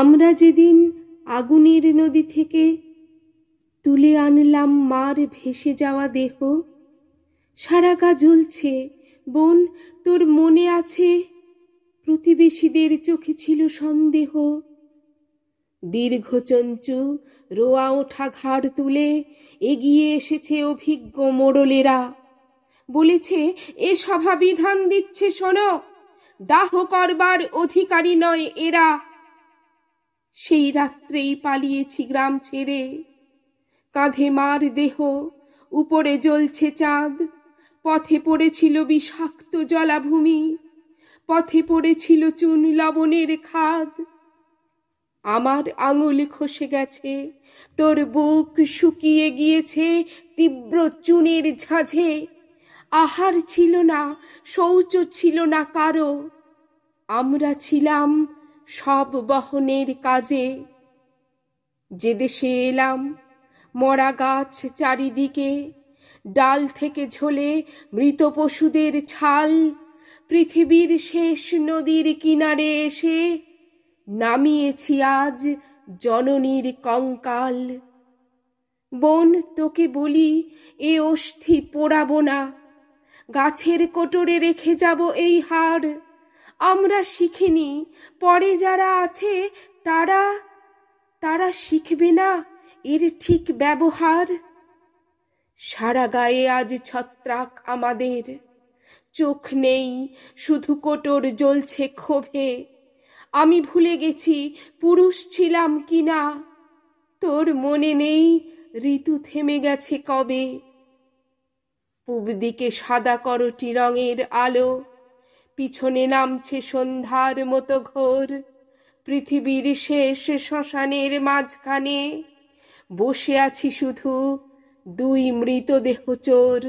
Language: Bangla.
আমরা যেদিন আগুনের নদী থেকে তুলে আনলাম মার ভেসে যাওয়া দেহ সারা গা জ্বলছে বোন তোর মনে আছে প্রতিবেশীদের চোখে ছিল সন্দেহ দীর্ঘ চঞ্চু রোয়া ওঠা ঘাড় তুলে এগিয়ে এসেছে অভিজ্ঞ মোড়লেরা বলেছে এ সভা বিধান দিচ্ছে শোনো দাহ করবার অধিকারী নয় এরা সেই রাত্রেই পালিয়েছি গ্রাম ছেড়ে কাঁধে মার দেহ উপরে জ্বলছে চাঁদ পথে পড়েছিল বিষাক্ত জলাভূমি পথে পড়েছিল চুন লবণের খাদ আমার আঙুল খসে গেছে তোর বুক শুকিয়ে গিয়েছে তীব্র চুনের ঝাঁঝে আহার ছিল না শৌচ ছিল না কারো আমরা ছিলাম সব বহনের কাজে যে দেশে এলাম মরা গাছ চারিদিকে ডাল থেকে ঝোলে মৃত পশুদের ছাল পৃথিবীর শেষ নদীর কিনারে এসে নামিয়েছি আজ জননীর কঙ্কাল বোন তোকে বলি এ অস্থি পোড়াবো না গাছের কোটরে রেখে যাব এই হাড় আমরা শিখিনি পরে যারা আছে তারা তারা শিখবে না এর ঠিক ব্যবহার সারা গায়ে আজ ছত্রাক আমাদের চোখ নেই শুধু কোটর জ্বলছে ক্ষোভে আমি ভুলে গেছি পুরুষ ছিলাম কি না তোর মনে নেই ঋতু থেমে গেছে কবে পূব দিকে সাদা করটি রঙের আলো পিছনে নামছে সন্ধ্যার মতো ঘোর পৃথিবীর শেষ শ্মশানের মাঝখানে বসে আছি শুধু দুই মৃতদেহ চোর